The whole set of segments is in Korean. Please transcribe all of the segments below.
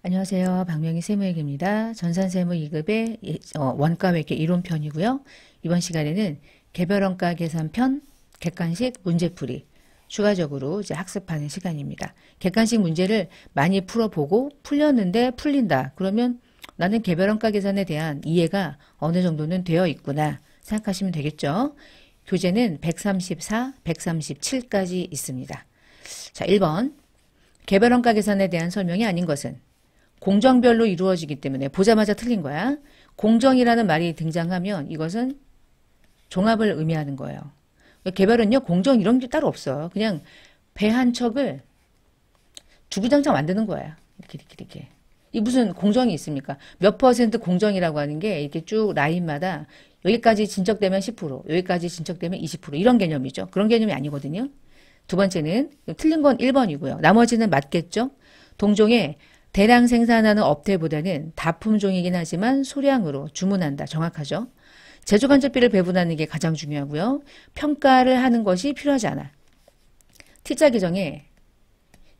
안녕하세요. 박명희 세무회계입니다. 전산세무 2급의 예, 어, 원가 외계 이론편이고요. 이번 시간에는 개별원가 계산편, 객관식 문제풀이 추가적으로 이제 학습하는 시간입니다. 객관식 문제를 많이 풀어보고 풀렸는데 풀린다. 그러면 나는 개별원가 계산에 대한 이해가 어느 정도는 되어 있구나 생각하시면 되겠죠. 교재는 134, 137까지 있습니다. 자, 1번 개별원가 계산에 대한 설명이 아닌 것은 공정별로 이루어지기 때문에 보자마자 틀린 거야. 공정이라는 말이 등장하면 이것은 종합을 의미하는 거예요. 그러니까 개별은요 공정 이런 게 따로 없어. 그냥 배 한 척을 주구장창 만드는 거야. 이렇게 이렇게 이렇게. 이 무슨 공정이 있습니까? 몇 퍼센트 공정이라고 하는 게 이렇게 쭉 라인마다 여기까지 진척되면 10%, 여기까지 진척되면 20% 이런 개념이죠. 그런 개념이 아니거든요. 두 번째는 틀린 건 1번이고요. 나머지는 맞겠죠? 동종의 대량 생산하는 업태보다는 다품종이긴 하지만 소량으로 주문한다. 정확하죠? 제조 간접비를 배분하는 게 가장 중요하고요. 평가를 하는 것이 필요하지 않아. T자 계정에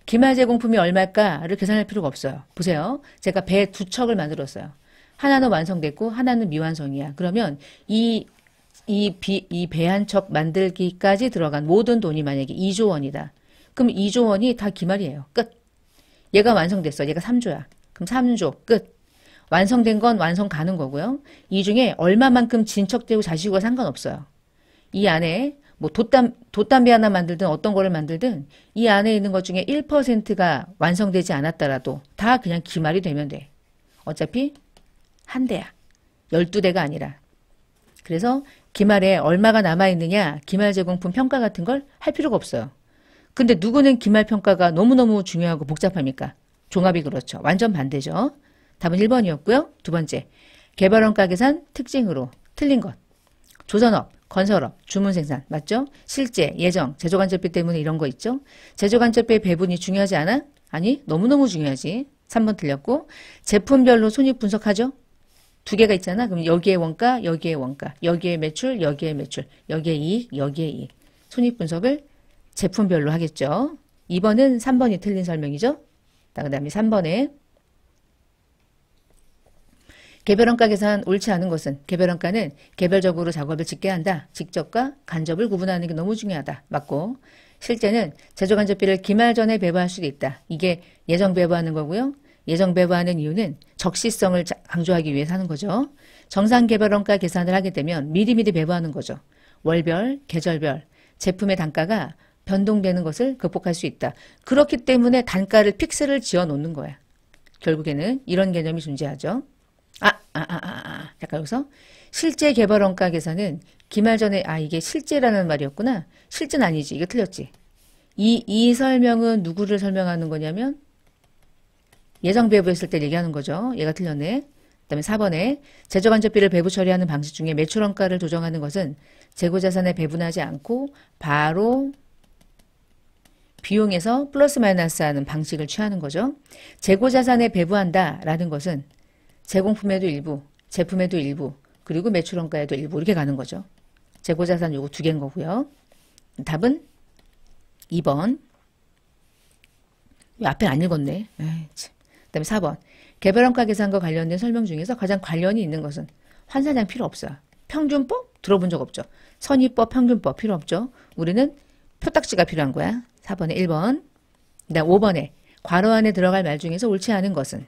기말 제공품이 얼마일까를 계산할 필요가 없어요. 보세요. 제가 배 두 척을 만들었어요. 하나는 완성됐고 하나는 미완성이야. 그러면 이이 배 한 척 만들기까지 들어간 모든 돈이 만약에 2조 원이다. 그럼 2조 원이 다 기말이에요. 끝. 그러니까 얘가 완성됐어. 얘가 3조야. 그럼 3조 끝. 완성된 건 완성 가는 거고요. 이 중에 얼마만큼 진척되고 자시고가 상관없어요. 이 안에 뭐 돛담, 돛담배 하나 만들든 어떤 거를 만들든 이 안에 있는 것 중에 1%가 완성되지 않았더라도 다 그냥 기말이 되면 돼. 어차피 한 대야. 12대가 아니라. 그래서 기말에 얼마가 남아있느냐, 기말 제공품 평가 같은 걸 할 필요가 없어요. 근데 누구는 기말평가가 너무너무 중요하고 복잡합니까? 종합이 그렇죠. 완전 반대죠. 답은 1번이었고요. 두 번째, 개발원가 계산 특징으로 틀린 것. 조선업, 건설업, 주문생산 맞죠? 실제, 예정, 제조간접비 때문에 이런 거 있죠? 제조간접비의 배분이 중요하지 않아? 아니, 너무너무 중요하지. 3번 틀렸고 제품별로 손익 분석하죠? 두 개가 있잖아. 그럼 여기에 원가, 여기에 원가, 여기에 매출, 여기에 매출, 여기에 이익, 여기에 이익. 손익 분석을 제품별로 하겠죠. 2번은 3번이 틀린 설명이죠. 그 다음에 3번에 개별원가 계산 옳지 않은 것은 개별원가는 개별적으로 작업을 집계 한다. 직접과 간접을 구분하는 게 너무 중요하다. 맞고 실제는 제조간접비를 기말 전에 배부할 수도 있다. 이게 예정 배부하는 거고요. 예정 배부하는 이유는 적시성을 강조하기 위해서 하는 거죠. 정상 개별원가 계산을 하게 되면 미리미리 배부하는 거죠. 월별, 계절별, 제품의 단가가 변동되는 것을 극복할 수 있다. 그렇기 때문에 단가를 픽스를 지어 놓는 거야. 결국에는 이런 개념이 존재하죠. 아, 아, 아, 아, 잠깐 아. 여기서. 실제 개발 원가 계산은 기말전에, 아, 이게 실제라는 말이었구나. 실제는 아니지. 이게 틀렸지. 이, 이 설명은 누구를 설명하는 거냐면, 예정 배부했을 때 얘기하는 거죠. 얘가 틀렸네. 그 다음에 4번에 제조간접비를 배부 처리하는 방식 중에 매출원가를 조정하는 것은 재고자산에 배분하지 않고 바로 비용에서 플러스 마이너스 하는 방식을 취하는 거죠. 재고 자산에 배부한다 라는 것은 제공품에도 일부, 제품에도 일부, 그리고 매출원가에도 일부 이렇게 가는 거죠. 재고 자산 요거 두 개인 거고요. 답은 2번. 앞에 안 읽었네. 그 다음에 4번. 개별원가 계산과 관련된 설명 중에서 가장 관련이 있는 것은 환산량 필요 없어요. 평균법? 들어본 적 없죠. 선입법, 평균법 필요 없죠. 우리는 표딱지가 필요한 거야. 4번에 1번. 그다음 5번에 괄호 안에 들어갈 말 중에서 옳지 않은 것은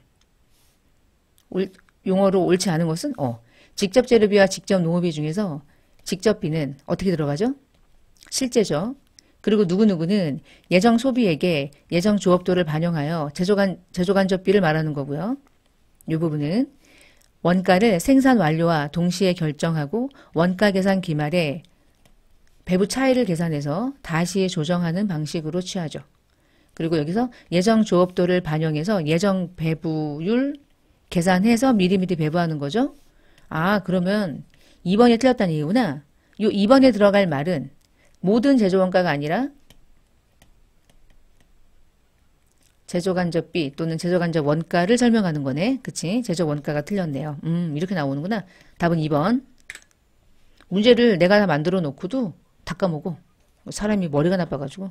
올, 용어로 옳지 않은 것은 어. 직접 재료비와 직접 농업비 중에서 직접비는 어떻게 들어가죠? 실제죠. 그리고 누구누구는 예정 소비액에 예정 조업도를 반영하여 제조간, 제조간접비를 말하는 거고요. 이 부분은 원가를 생산 완료와 동시에 결정하고 원가 계산 기말에 배부 차이를 계산해서 다시 조정하는 방식으로 취하죠. 그리고 여기서 예정 조업도를 반영해서 예정 배부율 계산해서 미리미리 배부하는 거죠. 아 그러면 2번에 틀렸다는 이유구나. 요 2번에 들어갈 말은 모든 제조원가가 아니라 제조간접비 또는 제조간접 원가를 설명하는 거네. 그치? 제조 원가가 틀렸네요. 음 이렇게 나오는구나. 답은 2번. 문제를 내가 다 만들어 놓고도 닦아먹어 사람이 머리가 나빠가지고.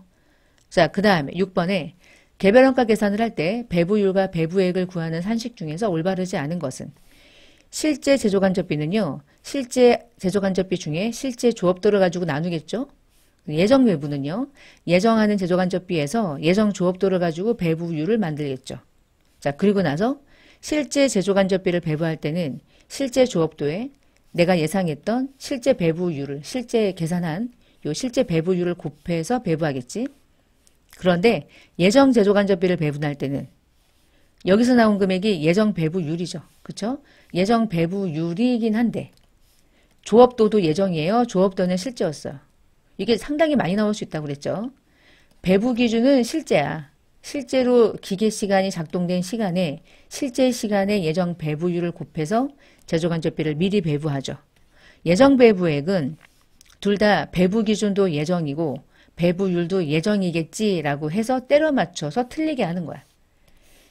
자, 그 다음에 6번에 개별원가 계산을 할 때 배부율과 배부액을 구하는 산식 중에서 올바르지 않은 것은 실제 제조간접비는요. 실제 제조간접비 중에 실제 조업도를 가지고 나누겠죠. 예정 외부는요. 예정하는 제조간접비에서 예정 조업도를 가지고 배부율을 만들겠죠. 자, 그리고 나서 실제 제조간접비를 배부할 때는 실제 조업도에 내가 예상했던 실제 배부율을 실제 계산한 요 실제 배부율을 곱해서 배부하겠지. 그런데 예정 제조간접비를 배분할 때는 여기서 나온 금액이 예정 배부율이죠. 그렇죠? 예정 배부율이긴 한데 조업도도 예정이에요. 조업도는 실제였어. 요 이게 상당히 많이 나올 수 있다고 그랬죠. 배부 기준은 실제야. 실제로 기계 시간이 작동된 시간에 실제 시간의 예정 배부율을 곱해서 제조간접비를 미리 배부하죠. 예정 배부액은 둘다 배부 기준도 예정이고 배부율도 예정이겠지라고 해서 때려 맞춰서 틀리게 하는 거야.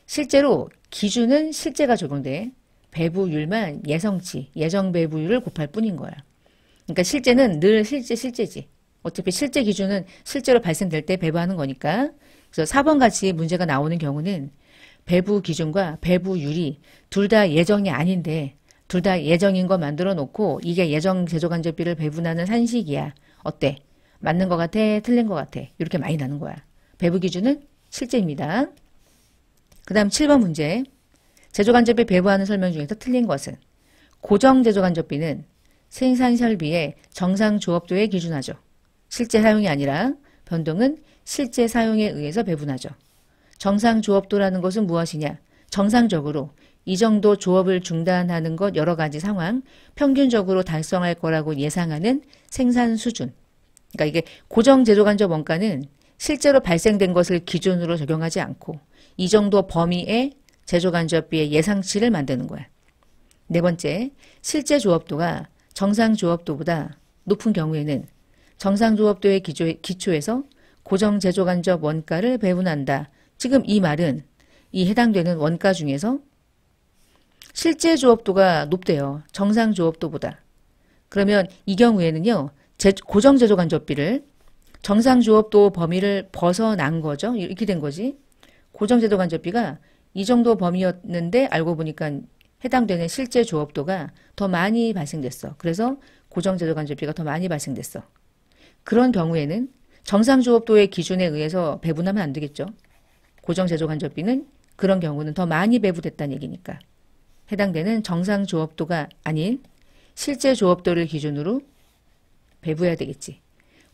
실제로 기준은 실제가 적용돼 배부율만 예성치, 예정 배부율을 곱할 뿐인 거야. 그러니까 실제는 늘 실제 실제지. 어차피 실제 기준은 실제로 발생될 때 배부하는 거니까. 그래서 4번 같이 문제가 나오는 경우는 배부 기준과 배부율이 둘 다 예정이 아닌데 둘다 예정인 거 만들어 놓고 이게 예정 제조간접비를 배분하는 한식이야. 어때? 맞는 것 같아? 틀린 것 같아? 이렇게 많이 나는 거야. 배부 기준은 실제입니다. 그 다음 7번 문제. 제조간접비 배부하는 설명 중에서 틀린 것은 고정 제조간접비는 생산 설비의 정상 조업도에 기준하죠. 실제 사용이 아니라 변동은 실제 사용에 의해서 배분하죠. 정상 조업도라는 것은 무엇이냐? 정상적으로 이 정도 조업을 중단하는 것 여러 가지 상황, 평균적으로 달성할 거라고 예상하는 생산 수준. 그러니까 이게 고정 제조간접 원가는 실제로 발생된 것을 기준으로 적용하지 않고 이 정도 범위의 제조간접비의 예상치를 만드는 거야. 네 번째, 실제 조업도가 정상 조업도보다 높은 경우에는 정상 조업도의 기초, 에서 고정 제조간접 원가를 배분한다. 지금 이 말은 이 해당되는 원가 중에서 실제 조업도가 높대요. 정상 조업도보다. 그러면 이 경우에는요. 고정제조 간접비를 정상 조업도 범위를 벗어난 거죠. 이렇게 된 거지. 고정제조 간접비가 이 정도 범위였는데 알고 보니까 해당되는 실제 조업도가 더 많이 발생됐어. 그래서 고정제조 간접비가 더 많이 발생됐어. 그런 경우에는 정상 조업도의 기준에 의해서 배분하면 안 되겠죠. 고정제조 간접비는 그런 경우는 더 많이 배부됐다는 얘기니까. 해당되는 정상 조업도가 아닌 실제 조업도를 기준으로 배부해야 되겠지.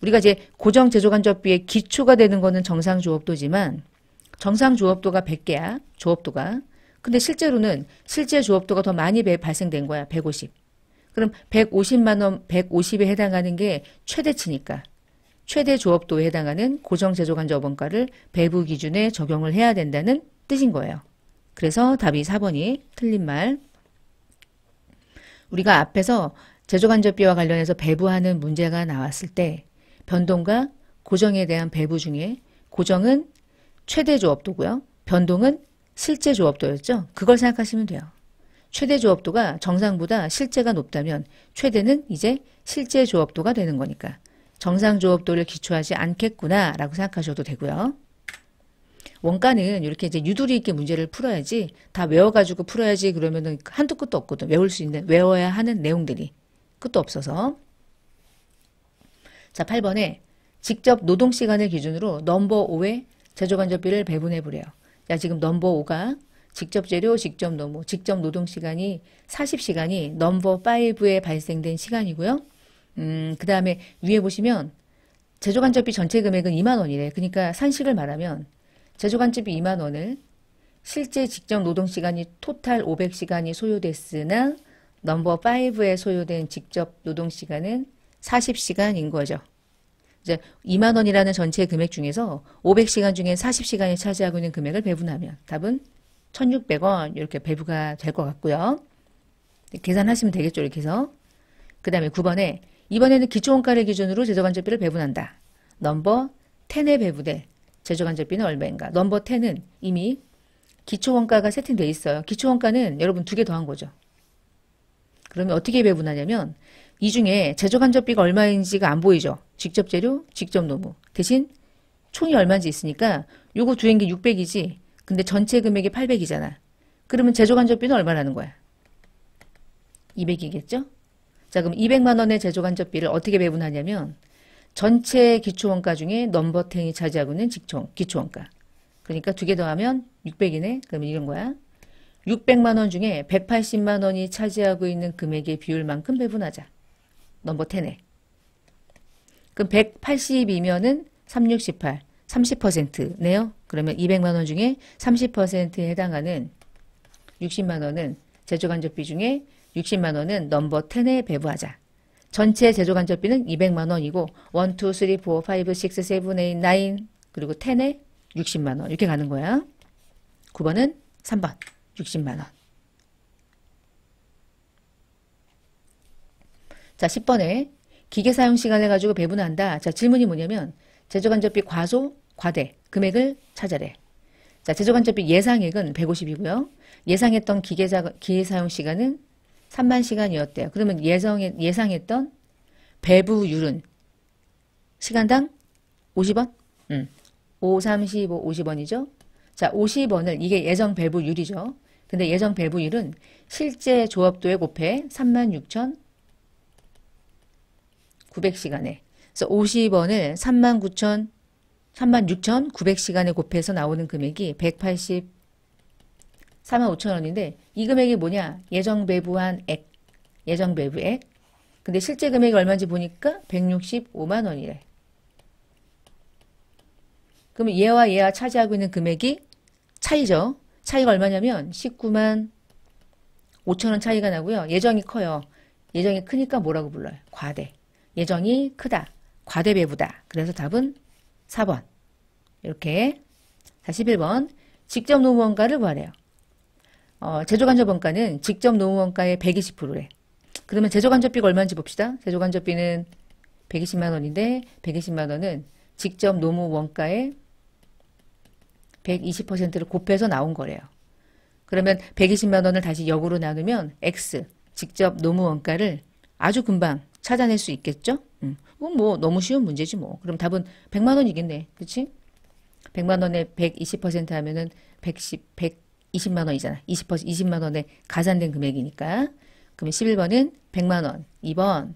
우리가 이제 고정 제조간접비의 기초가 되는 거는 정상 조업도지만 정상 조업도가 100개야. 조업도가. 근데 실제로는 실제 조업도가 더 많이 발생된 거야. 150. 그럼 150만 원, 150에 해당하는 게 최대치니까 최대 조업도에 해당하는 고정 제조간접원가를 배부 기준에 적용을 해야 된다는 뜻인 거예요. 그래서 답이 4번이 틀린 말. 우리가 앞에서 제조간접비와 관련해서 배부하는 문제가 나왔을 때 변동과 고정에 대한 배부 중에 고정은 최대 조업도고요. 변동은 실제 조업도였죠. 그걸 생각하시면 돼요. 최대 조업도가 정상보다 실제가 높다면 최대는 이제 실제 조업도가 되는 거니까 정상 조업도를 기초하지 않겠구나라고 생각하셔도 되고요. 원가는 이렇게 이제 유두리 있게 문제를 풀어야지 다 외워가지고 풀어야지 그러면은 한두 끝도 없거든. 외울 수 있는, 외워야 하는 내용들이. 끝도 없어서. 자, 8번에 직접 노동 시간을 기준으로 넘버 5의 제조간접비를 배분해 보래요. 야, 지금 넘버 5가 직접 재료, 직접 노무, 직접 노동 시간이 40시간이 넘버 5에 발생된 시간이고요. 음, 그 다음에 위에 보시면 제조간접비 전체 금액은 2만 원이래. 그러니까 산식을 말하면 제조관집이 2만 원을 실제 직전 노동시간이 토탈 500시간이 소요됐으나 넘버 5에 소요된 직접 노동시간은 40시간인 거죠. 이제 2만 원이라는 전체 금액 중에서 500시간 중에 40시간이 차지하고 있는 금액을 배분하면 답은 1,600원 이렇게 배부가 될 것 같고요. 네, 계산하시면 되겠죠. 이렇게 해서. 그 다음에 9번에 이번에는 기초원가를 기준으로 제조관제비를 배분한다. 넘버 10에 배부돼 제조간접비는 얼마인가. 넘버 10은 이미 기초원가가 세팅되어 있어요. 기초원가는 여러분 두 개 더한 거죠. 그러면 어떻게 배분하냐면 이 중에 제조간접비가 얼마인지가 안 보이죠. 직접 재료, 직접 노무. 대신 총이 얼마인지 있으니까 요거 두행인 게 600이지. 근데 전체 금액이 800이잖아. 그러면 제조간접비는 얼마라는 거야? 200이겠죠? 자 그럼 200만원의 제조간접비를 어떻게 배분하냐면 전체 기초원가 중에 넘버텐이 차지하고 있는 직총, 기초원가. 그러니까 두 개 더하면 600이네. 그러면 이런 거야. 600만 원 중에 180만 원이 차지하고 있는 금액의 비율만큼 배분하자. 넘버 10에. 그럼 182면은 368, 30%네요. 그러면 200만 원 중에 30%에 해당하는 60만 원은 제조간접비 중에 60만 원은 넘버 10에 배부하자. 전체 제조 간접비는 200만 원이고 1, 2, 3, 4, 5, 6, 7, 8, 9 그리고 10에 60만 원 이렇게 가는 거야. 9번은 3번 60만 원. 자 10번에 기계 사용 시간을 가지고 배분한다. 자 질문이 뭐냐면 제조 간접비 과소 과대 금액을 찾아래. 자 제조 간접비 예상액은 150이고요. 예상했던 기계, 기계 사용 시간은 3만 시간이었대요. 그러면 예상했, 예상했던 배부율은 시간당 50원? 음. 5, 35, 50원이죠. 자, 50원을 이게 예정 배부율이죠. 근데 예정 배부율은 실제 조합도에 곱해 36,900시간에 그래서 50원을 39,000 36,900시간에 곱해서 나오는 금액이 180 4만 5천 원인데 이 금액이 뭐냐? 예정 배부한 액. 예정 배부액. 근데 실제 금액이 얼마인지 보니까 165만 원이래. 그러면 얘와 얘와 차지하고 있는 금액이 차이죠. 차이가 얼마냐면 19만 5천 원 차이가 나고요. 예정이 커요. 예정이 크니까 뭐라고 불러요? 과대. 예정이 크다. 과대 배부다. 그래서 답은 4번. 이렇게. 자, 11번. 직접 노무원가를 구하래요. 어, 제조간접원가는 직접 노무 원가의 120%래. 그러면 제조간접비가 얼마인지 봅시다. 제조간접비는 120만 원인데 120만 원은 직접 노무 원가의 120%를 곱해서 나온 거래요. 그러면 120만 원을 다시 역으로 나누면 x 직접 노무 원가를 아주 금방 찾아낼 수 있겠죠? 음. 뭐 너무 쉬운 문제지 뭐. 그럼 답은 100만 원이겠네. 그치? 100만 원에 120% 하면은 110, 100, 20만 원이잖아. 20% 20만 원에 가산된 금액이니까. 그러면 11번은 100만 원. 2번.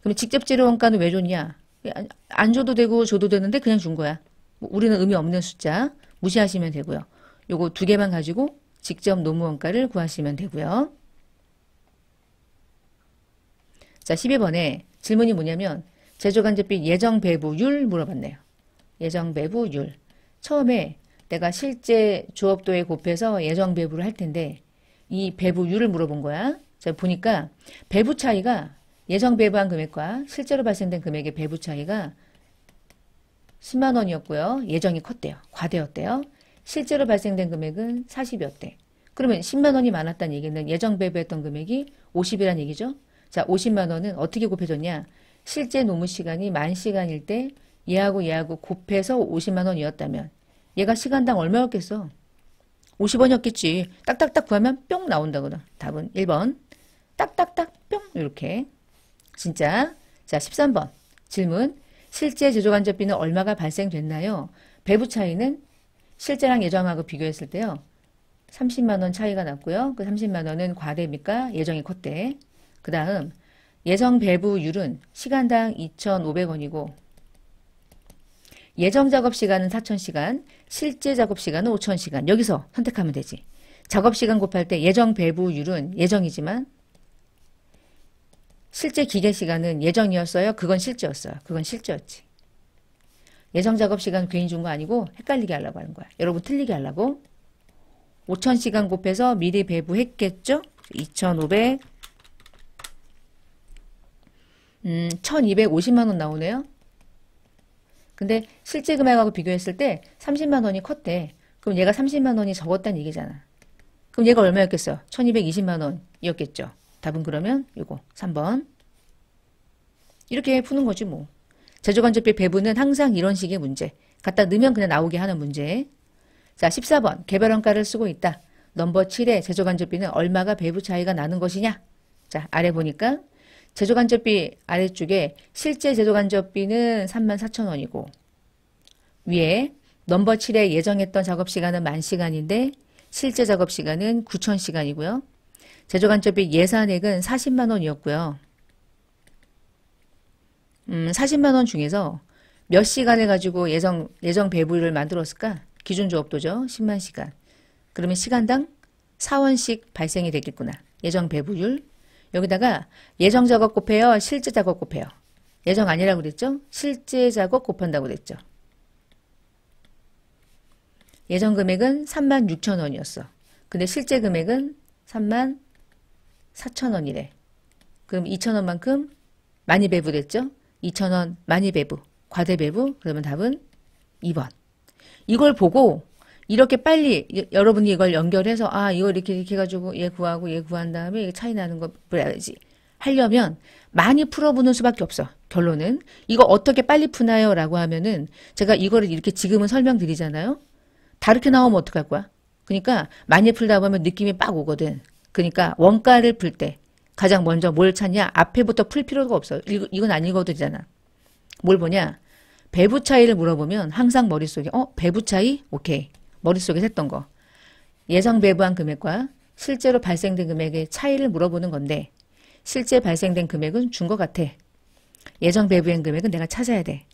그럼 직접 재료 원가는 왜 줬냐? 안 줘도 되고 줘도 되는데 그냥 준 거야. 뭐 우리는 의미 없는 숫자 무시하시면 되고요. 요거 두 개만 가지고 직접 노무 원가를 구하시면 되고요. 자, 12번에 질문이 뭐냐면 제조간접비 예정 배부율 물어봤네요. 예정 배부율. 처음에 내가 실제 조업도에 곱해서 예정 배부를 할 텐데 이 배부율을 물어본 거야. 자 보니까 배부 차이가 예정 배부한 금액과 실제로 발생된 금액의 배부 차이가 10만 원이었고요. 예정이 컸대요. 과대였대요. 실제로 발생된 금액은 40이었대. 그러면 10만 원이 많았다는 얘기는 예정 배부했던 금액이 50이란 얘기죠. 자, 50만 원은 어떻게 곱해졌냐? 실제 노무 시간이 만 시간일 때 얘하고 얘하고 곱해서 50만 원이었다면 얘가 시간당 얼마였겠어? 50원이었겠지. 딱딱딱 구하면 뿅 나온다거나. 답은 1번. 딱딱딱 뿅 이렇게. 진짜. 자 13번 질문. 실제 제조간접비는 얼마가 발생됐나요? 배부 차이는 실제랑 예정하고 비교했을 때요. 30만원 차이가 났고요. 그 30만원은 과대입니까? 예정이 컸대. 그 다음 예정 배부율은 시간당 2,500원이고 예정 작업 시간은 4,000시간, 실제 작업 시간은 5,000시간. 여기서 선택하면 되지. 작업 시간 곱할 때 예정 배부율은 예정이지만 실제 기계 시간은 예정이었어요. 그건 실제였어요. 그건 실제였지. 예정 작업 시간 괜히 준 거 아니고 헷갈리게 하려고 하는 거야. 여러분 틀리게 하려고. 5,000시간 곱해서 미리 배부했겠죠? 2,500, 음, 1,250만원 나오네요. 근데 실제 금액하고 비교했을 때 30만 원이 컸대. 그럼 얘가 30만 원이 적었다는 얘기잖아. 그럼 얘가 얼마였겠어? 1220만 원이었겠죠. 답은 그러면 이거 3번. 이렇게 푸는 거지 뭐. 제조간접비 배분은 항상 이런 식의 문제. 갖다 넣으면 그냥 나오게 하는 문제. 자, 14번. 개별원가를 쓰고 있다. 넘버 7의 제조간접비는 얼마가 배부 차이가 나는 것이냐? 자, 아래 보니까 제조간접비 아래쪽에 실제 제조간접비는 34,000원이고 위에 넘버 7에 예정했던 작업시간은 만시간인데 실제 작업시간은 9,000시간이고요. 제조간접비 예산액은 40만원이었고요. 음, 40만원 중에서 몇 시간을 가지고 예정, 예정 배부율을 만들었을까? 기준 조업도죠. 10만 시간. 그러면 시간당 4원씩 발생이 되겠구나. 예정 배부율 여기다가 예정 작업 곱해요. 실제 작업 곱해요. 예정 아니라고 그랬죠? 실제 작업 곱한다고 그랬죠. 예정 금액은 36,000원이었어. 근데 실제 금액은 34,000원이래. 그럼 2,000원만큼 많이 배부됐죠? 2,000원 많이 배부. 과대 배부. 그러면 답은 2번. 이걸 보고 이렇게 빨리 여러분이 이걸 연결해서 아 이거 이렇게 이렇게 해가지고 얘 구하고 얘 구한 다음에 차이 나는 거 그래야지 하려면 많이 풀어보는 수밖에 없어. 결론은 이거 어떻게 빨리 푸나요? 라고 하면은 제가 이거를 이렇게 지금은 설명드리잖아요. 다르게 나오면 어떡할 거야? 그러니까 많이 풀다 보면 느낌이 빡 오거든. 그러니까 원가를 풀 때 가장 먼저 뭘 찾냐? 앞에부터 풀 필요가 없어. 이건 안 읽어도 되잖아. 뭘 보냐? 배부 차이를 물어보면 항상 머릿속에 어? 배부 차이? 오케이. 머릿속에 했던 거. 예상 배부한 금액과 실제로 발생된 금액의 차이를 물어보는 건데 실제 발생된 금액은 준 것 같아. 예정 배부한 금액은 내가 찾아야 돼.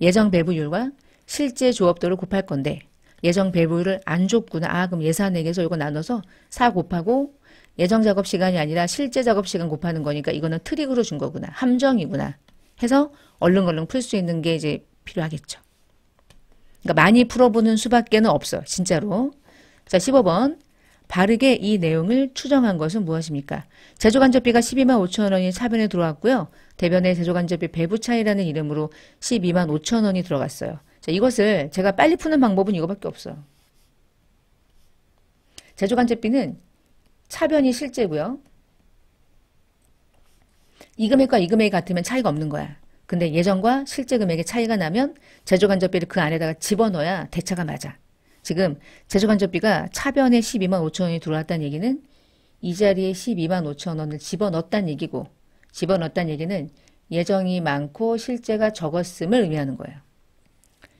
예정 배부율과 실제 조업도를 곱할 건데 예정 배부율을 안 줬구나. 아 그럼 예산액에서 이거 나눠서 4 곱하고 예정 작업 시간이 아니라 실제 작업 시간 곱하는 거니까 이거는 트릭으로 준 거구나. 함정이구나. 해서 얼른 얼른 풀 수 있는 게 이제 필요하겠죠. 그러니까 많이 풀어보는 수밖에는 없어. 진짜로. 자, 15번. 바르게 이 내용을 추정한 것은 무엇입니까? 제조간접비가 12만 5천 원이 차변에 들어왔고요. 대변에 제조간접비 배부차이라는 이름으로 12만 5천 원이 들어갔어요. 자, 이것을 제가 빨리 푸는 방법은 이거밖에 없어. 제조간접비는 차변이 실제고요. 이 금액과 이 금액이 같으면 차이가 없는 거야. 근데 예전과 실제 금액의 차이가 나면 제조간접비를 그 안에다가 집어넣어야 대차가 맞아. 지금 제조간접비가 차변에 12만 5천 원이 들어왔다는 얘기는 이 자리에 12만 5천 원을 집어넣었다는 얘기고 집어넣었다는 얘기는 예정이 많고 실제가 적었음을 의미하는 거예요.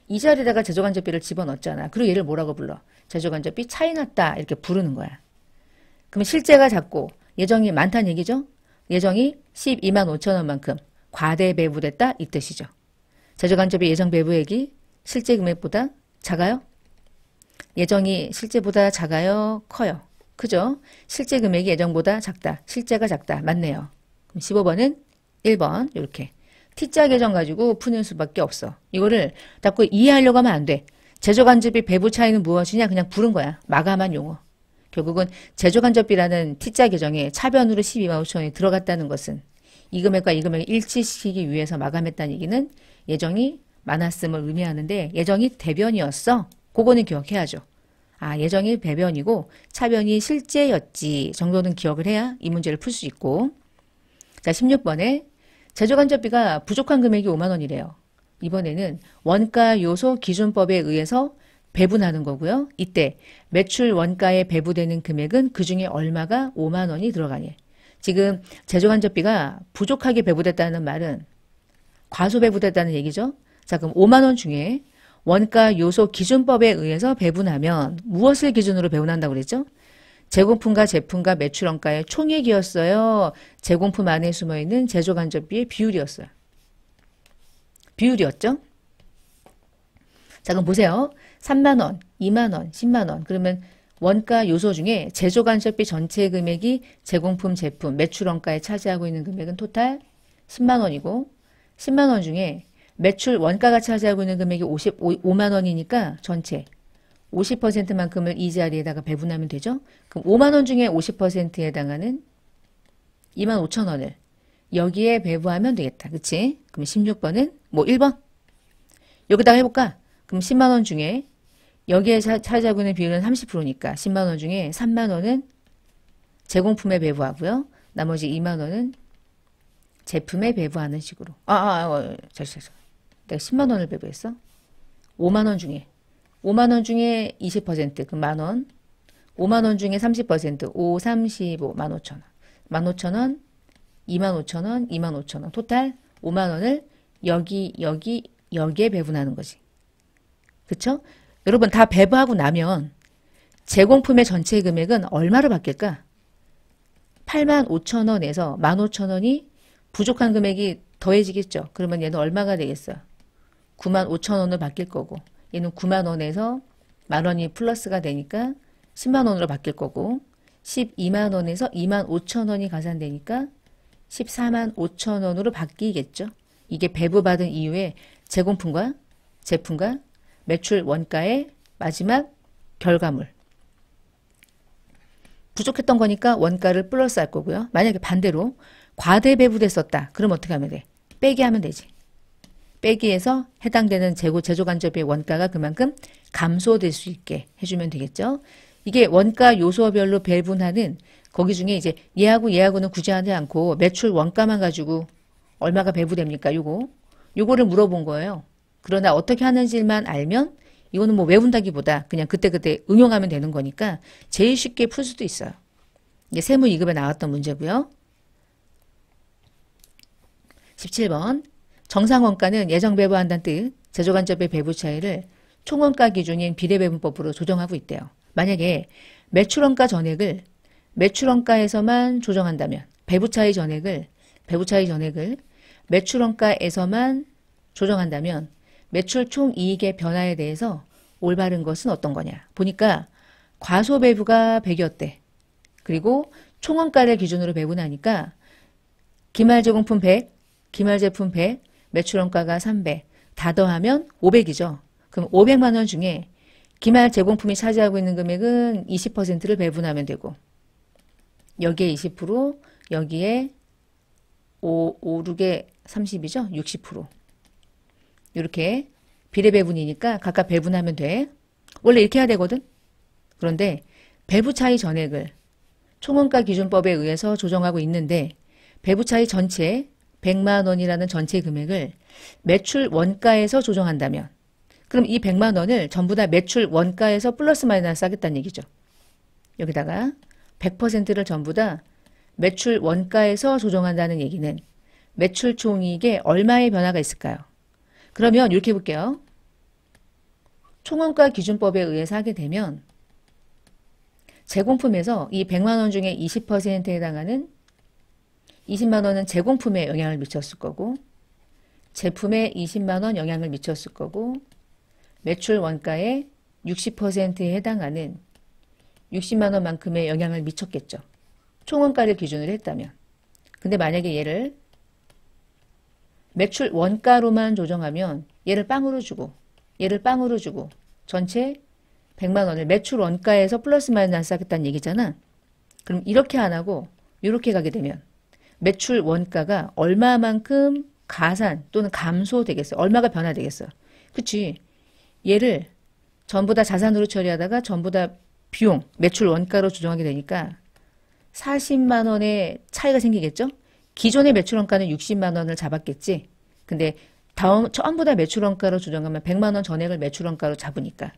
이 자리에다가 제조간접비를 집어넣었잖아. 그리고 얘를 뭐라고 불러? 제조간접비 차이 났다 이렇게 부르는 거야. 그러면 실제가 작고 예정이 많다는 얘기죠? 예정이 12만 5천 원만큼 과대 배부됐다 이 뜻이죠. 재정간접이 예정 배부액이 실제 금액보다 작아요? 예정이 실제보다 작아요? 커요? 그죠? 실제 금액이 예정보다 작다. 실제가 작다. 맞네요. 그럼 15번은 1번 이렇게 T자 계정 가지고 푸는 수밖에 없어. 이거를 자꾸 이해하려고 하면 안 돼. 제조간접비 배부 차이는 무엇이냐? 그냥 부른 거야. 마감한 용어. 결국은 제조간접비라는 T자 계정에 차변으로 12만 5천 원이 들어갔다는 것은 이 금액과 이 금액을 일치시키기 위해서 마감했다는 얘기는 예정이 많았음을 의미하는데 예정이 대변이었어. 그거는 기억해야죠. 아, 예정이 배변이고 차변이 실제였지 정도는 기억을 해야 이 문제를 풀 수 있고 자 16번에 제조간접비가 부족한 금액이 5만원이래요. 이번에는 원가 요소 기준법에 의해서 배분하는 거고요. 이때 매출 원가에 배부되는 금액은 그중에 얼마가 5만원이 들어가니 지금 제조 환전비가 부족하게 배부됐다는 말은 과소 배부됐다는 얘기죠. 자, 그럼 5만 원 중에 원가 요소 기준법에 의해서 배분하면 무엇을 기준으로 배분한다고 그랬죠? 제공품과 제품과 매출원가의 총액이었어요. 제공품 안에 숨어있는 제조 간접비의 비율이었어요. 비율이었죠? 자, 그럼 보세요. 3만원, 2만원, 10만원. 그러면 원가 요소 중에 제조 간접비 전체 금액이 제공품 제품 매출 원가에 차지하고 있는 금액은 토탈 10만 원이고 10만 원 중에 매출 원가가 차지하고 있는 금액이 55만 원이니까 전체 50%만큼을 이 자리에다가 배분하면 되죠. 그럼 5만 원 중에 50%에 해당하는 2만 5천 원을 여기에 배부하면 되겠다. 그치? 그럼 16번은 뭐 1번. 여기다가 해볼까? 그럼 10만 원 중에 여기에 차, 차지고 있는 비율은 30%니까 10만원 중에 3만원은 제공품에 배부하고요. 나머지 2만원은 제품에 배부하는 식으로. 아, 아, 아, 잠시, 잠시. 내가 10만원을 배부했어? 5만원 중에. 5만원 중에 20%, 그 만원. 5만원 중에 30%, 5, 35, 15,000원. 15,000원, 25,000원, 25,000원. 토탈 5만원을 여기, 여기, 여기에 배분하는 거지. 그쵸? 여러분 다 배부하고 나면 제공품의 전체 금액은 얼마로 바뀔까? 8만 5천 원에서 1만 5천 원이 부족한 금액이 더해지겠죠. 그러면 얘는 얼마가 되겠어? 9만 5천 원으로 바뀔 거고 얘는 9만 원에서 만 원이 플러스가 되니까 10만 원으로 바뀔 거고 12만 원에서 2만 5천 원이 가산되니까 14만 5천 원으로 바뀌겠죠. 이게 배부받은 이후에 제공품과 제품과 매출 원가의 마지막 결과물. 부족했던 거니까 원가를 플러스 할 거고요. 만약에 반대로 과대 배부됐었다. 그럼 어떻게 하면 돼? 빼기 하면 되지. 빼기에서 해당되는 재고 제조 간접의 원가가 그만큼 감소될 수 있게 해주면 되겠죠. 이게 원가 요소별로 배분하는 거기 중에 이제 얘하고 얘하고는 구제하지 않고 매출 원가만 가지고 얼마가 배부됩니까? 요거 요거를 물어본 거예요. 그러나 어떻게 하는지만 알면 이거는 뭐 외운다기보다 그냥 그때그때 그때 응용하면 되는 거니까 제일 쉽게 풀 수도 있어요. 이게 세무 2급에 나왔던 문제고요. 17번 정상원가는 예정 배부한다는 뜻 제조간접의 배부 차이를 총원가 기준인 비례배분법으로 조정하고 있대요. 만약에 매출원가 전액을 매출원가에서만 조정한다면 배부차이 전액을 배부차이 전액을 매출원가에서만 조정한다면 매출 총 이익의 변화에 대해서 올바른 것은 어떤 거냐. 보니까 과소 배부가 1 0 0이었대 그리고 총원가를 기준으로 배분하니까 기말 제공품 100, 기말 제품 100, 매출원가가 300, 다 더하면 500이죠. 그럼 500만 원 중에 기말 제공품이 차지하고 있는 금액은 20%를 배분하면 되고 여기에 20%, 여기에 5, 5, 6에 30이죠. 60%. 이렇게 비례 배분이니까 각각 배분하면 돼. 원래 이렇게 해야 되거든. 그런데 배부 차이 전액을 총원가 기준법에 의해서 조정하고 있는데 배부 차이 전체 100만 원이라는 전체 금액을 매출 원가에서 조정한다면 그럼 이 100만 원을 전부 다 매출 원가에서 플러스 마이너스 하겠다는 얘기죠. 여기다가 100%를 전부 다 매출 원가에서 조정한다는 얘기는 매출 총이익에 얼마의 변화가 있을까요? 그러면 이렇게 볼게요. 총원가 기준법에 의해서 하게 되면 제공품에서 이 100만원 중에 20%에 해당하는 20만원은 제공품에 영향을 미쳤을 거고 제품에 20만원 영향을 미쳤을 거고 매출 원가의 60%에 해당하는 60만원만큼의 영향을 미쳤겠죠. 총원가를 기준으로 했다면. 근데 만약에 얘를 매출 원가로만 조정하면 얘를 빵으로 주고 얘를 빵으로 주고 전체 100만 원을 매출 원가에서 플러스 마이너스 하겠다는 얘기잖아. 그럼 이렇게 안 하고 이렇게 가게 되면 매출 원가가 얼마만큼 가산 또는 감소되겠어. 얼마가 변화되겠어. 그치? 얘를 전부 다 자산으로 처리하다가 전부 다 비용, 매출 원가로 조정하게 되니까 40만 원의 차이가 생기겠죠? 기존의 매출원가는 60만 원을 잡았겠지. 근데 다음 처음보다 매출원가로 조정하면 100만 원 전액을 매출원가로 잡으니까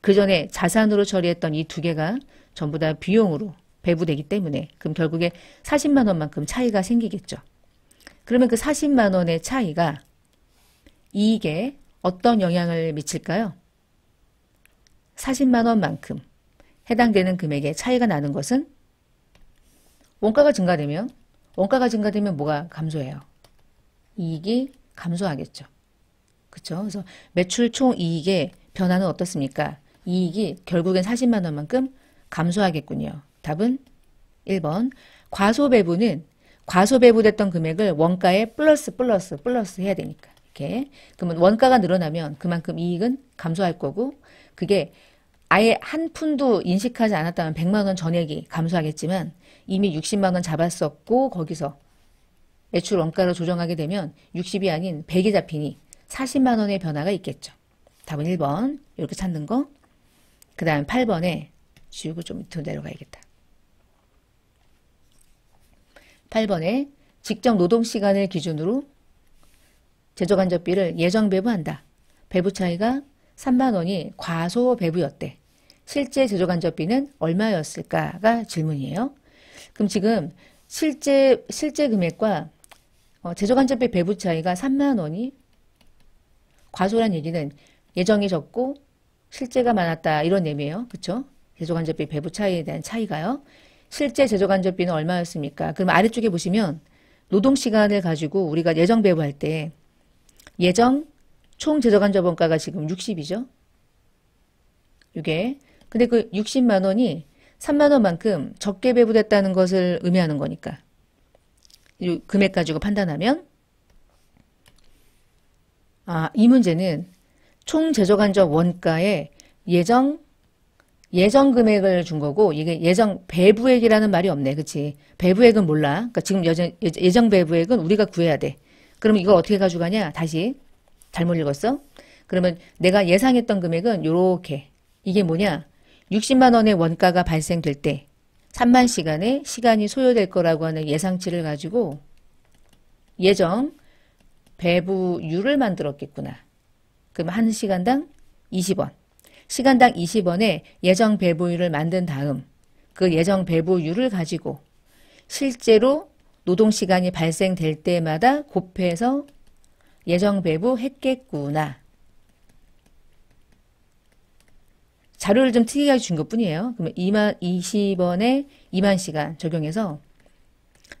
그 전에 자산으로 처리했던 이 두 개가 전부 다 비용으로 배부되기 때문에 그럼 결국에 40만 원만큼 차이가 생기겠죠. 그러면 그 40만 원의 차이가 이익에 어떤 영향을 미칠까요? 40만 원만큼 해당되는 금액의 차이가 나는 것은 원가가 증가되면 원가가 증가되면 뭐가 감소해요? 이익이 감소하겠죠. 그렇죠? 그래서 매출 총 이익의 변화는 어떻습니까? 이익이 결국엔 40만 원만큼 감소하겠군요. 답은 1번. 과소 배분은 과소 배분됐던 금액을 원가에 플러스 플러스 플러스 해야 되니까. 이렇게. 그러면 원가가 늘어나면 그만큼 이익은 감소할 거고 그게 아예 한 푼도 인식하지 않았다면 100만 원 전액이 감소하겠지만 이미 60만 원 잡았었고 거기서 매출 원가로 조정하게 되면 60이 아닌 100이 잡히니 40만 원의 변화가 있겠죠. 답은 1번 이렇게 찾는 거. 그 다음 8번에 지우고 좀 밑으로 내려가야겠다. 8번에 직접 노동시간을 기준으로 제조간접비를 예정 배부한다. 배부 차이가 3만 원이 과소 배부였대. 실제 제조 간접비는 얼마였을까가 질문이에요. 그럼 지금 실제 실제 금액과 어, 제조 간접비 배부 차이가 3만 원이 과소란 얘기는 예정이 적고 실제가 많았다 이런 의미예요. 그렇죠? 제조 간접비 배부 차이에 대한 차이가요. 실제 제조 간접비는 얼마였습니까? 그럼 아래쪽에 보시면 노동 시간을 가지고 우리가 예정 배부할 때 예정 총재정간접원가가 지금 60이죠. 이게 근데 그 60만 원이 3만 원만큼 적게 배부됐다는 것을 의미하는 거니까. 이 금액 가지고 판단하면 아, 이 문제는 총 제조간접 원가에 예정 예정 금액을 준 거고 이게 예정 배부액이라는 말이 없네. 그치 배부액은 몰라. 그러니까 지금 예정, 예정 배부액은 우리가 구해야 돼. 그럼 이걸 어떻게 가져가냐? 다시 잘못 읽었어? 그러면 내가 예상했던 금액은 요렇게 이게 뭐냐 60만 원의 원가가 발생될 때 3만 시간의 시간이 소요될 거라고 하는 예상치를 가지고 예정 배부율을 만들었겠구나. 그럼 1 시간당 20원. 시간당 20원의 예정 배부율을 만든 다음 그 예정 배부율을 가지고 실제로 노동시간이 발생될 때마다 곱해서 예정 배부했겠구나. 자료를 좀 특이하게 준 것 뿐이에요. 그러면 2 0원에 2만 시간 적용해서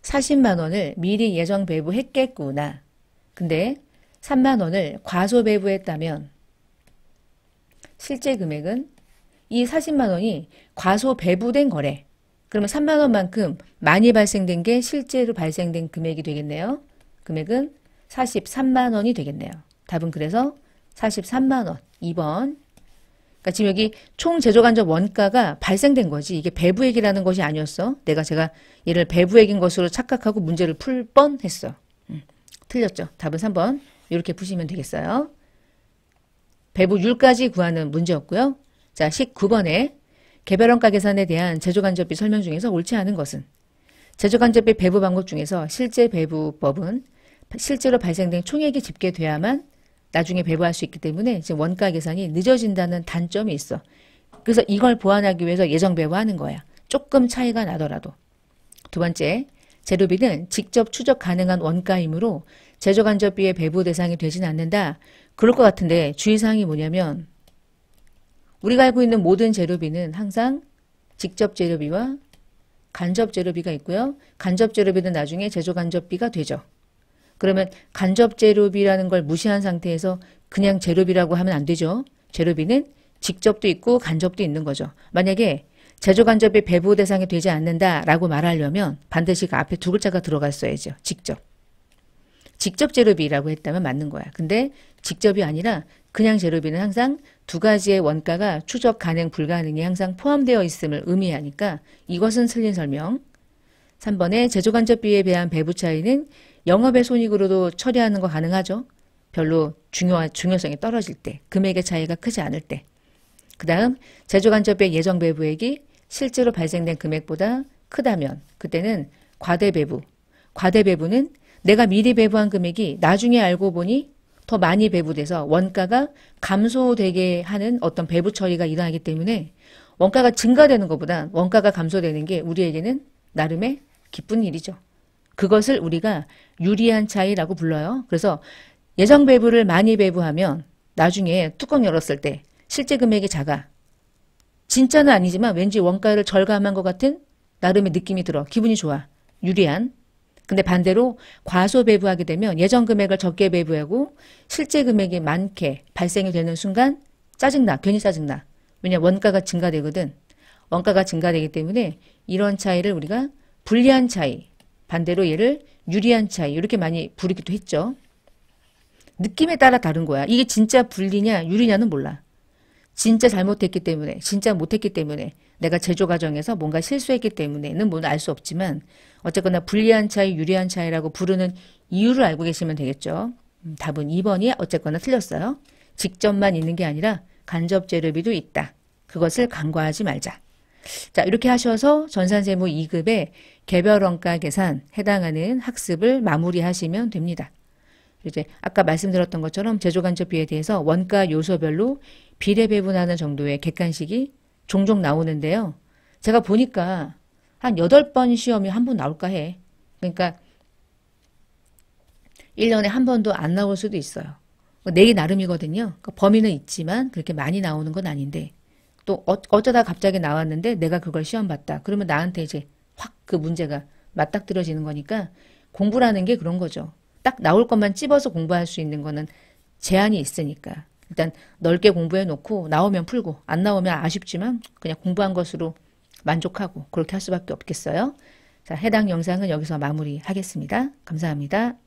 40만 원을 미리 예정 배부했겠구나. 근데 3만 원을 과소 배부했다면 실제 금액은 이 40만 원이 과소 배부된 거래. 그러면 3만 원만큼 많이 발생된 게 실제로 발생된 금액이 되겠네요. 금액은 43만 원이 되겠네요. 답은 그래서 43만 원. 2번. 그러니까 지금 여기 총 제조 간접 원가가 발생된 거지. 이게 배부액이라는 것이 아니었어. 내가 제가 얘를 배부액인 것으로 착각하고 문제를 풀 뻔했어. 음, 틀렸죠. 답은 3번. 이렇게 푸시면 되겠어요. 배부율까지 구하는 문제였고요. 자, 19번에 개별원가 계산에 대한 제조간접비 설명 중에서 옳지 않은 것은 제조간접비 배부 방법 중에서 실제 배부법은 실제로 발생된 총액이 집계돼야만 나중에 배부할 수 있기 때문에 지금 원가 계산이 늦어진다는 단점이 있어. 그래서 이걸 보완하기 위해서 예정 배부하는 거야. 조금 차이가 나더라도. 두 번째, 재료비는 직접 추적 가능한 원가이므로 제조 간접비의 배부 대상이 되진 않는다. 그럴 것 같은데 주의사항이 뭐냐면 우리가 알고 있는 모든 재료비는 항상 직접 재료비와 간접 재료비가 있고요. 간접 재료비는 나중에 제조 간접비가 되죠. 그러면 간접 재료비라는 걸 무시한 상태에서 그냥 재료비라고 하면 안 되죠. 재료비는 직접도 있고 간접도 있는 거죠. 만약에 제조 간접이 배부 대상이 되지 않는다라고 말하려면 반드시 그 앞에 두 글자가 들어갔어야죠. 직접. 직접 재료비라고 했다면 맞는 거야. 근데 직접이 아니라 그냥 재료비는 항상 두 가지의 원가가 추적 가능 불가능이 항상 포함되어 있음을 의미하니까 이것은 틀린 설명. 3번에 제조 간접비에 대한 배부 차이는 영업의 손익으로도 처리하는 거 가능하죠. 별로 중요 중요성이 떨어질 때, 금액의 차이가 크지 않을 때. 그 다음 제조간접의 예정 배부액이 실제로 발생된 금액보다 크다면 그때는 과대 배부. 과대 배부는 내가 미리 배부한 금액이 나중에 알고 보니 더 많이 배부돼서 원가가 감소되게 하는 어떤 배부 처리가 일어나기 때문에 원가가 증가되는 것보다 원가가 감소되는 게 우리에게는 나름의 기쁜 일이죠. 그것을 우리가 유리한 차이라고 불러요. 그래서 예정 배부를 많이 배부하면 나중에 뚜껑 열었을 때 실제 금액이 작아. 진짜는 아니지만 왠지 원가를 절감한 것 같은 나름의 느낌이 들어. 기분이 좋아. 유리한. 근데 반대로 과소 배부하게 되면 예정 금액을 적게 배부하고 실제 금액이 많게 발생이 되는 순간 짜증나. 괜히 짜증나. 왜냐 원가가 증가되거든. 원가가 증가되기 때문에 이런 차이를 우리가 불리한 차이, 반대로 얘를 유리한 차이 이렇게 많이 부르기도 했죠. 느낌에 따라 다른 거야. 이게 진짜 불리냐 유리냐는 몰라. 진짜 잘못했기 때문에 진짜 못했기 때문에 내가 제조 과정에서 뭔가 실수했기 때문에는 뭐알수 없지만 어쨌거나 불리한 차이 유리한 차이라고 부르는 이유를 알고 계시면 되겠죠. 음, 답은 2번이 어쨌거나 틀렸어요. 직접만 있는 게 아니라 간접 재료비도 있다. 그것을 간과하지 말자. 자, 이렇게 하셔서 전산세무 2급의 개별원가 계산 해당하는 학습을 마무리하시면 됩니다. 이제 아까 말씀드렸던 것처럼 제조간접비에 대해서 원가 요소별로 비례 배분하는 정도의 객관식이 종종 나오는데요. 제가 보니까 한 8번 시험이 한 번 나올까 해. 그러니까 1년에 한 번도 안 나올 수도 있어요. 뭐 내 나름이거든요. 그러니까 범위는 있지만 그렇게 많이 나오는 건 아닌데 또 어, 어쩌다 갑자기 나왔는데 내가 그걸 시험 봤다. 그러면 나한테 이제 확 그 문제가 맞닥뜨려지는 거니까 공부라는 게 그런 거죠. 딱 나올 것만 찝어서 공부할 수 있는 거는 제한이 있으니까. 일단 넓게 공부해 놓고 나오면 풀고 안 나오면 아쉽지만 그냥 공부한 것으로 만족하고 그렇게 할 수밖에 없겠어요. 자, 해당 영상은 여기서 마무리하겠습니다. 감사합니다.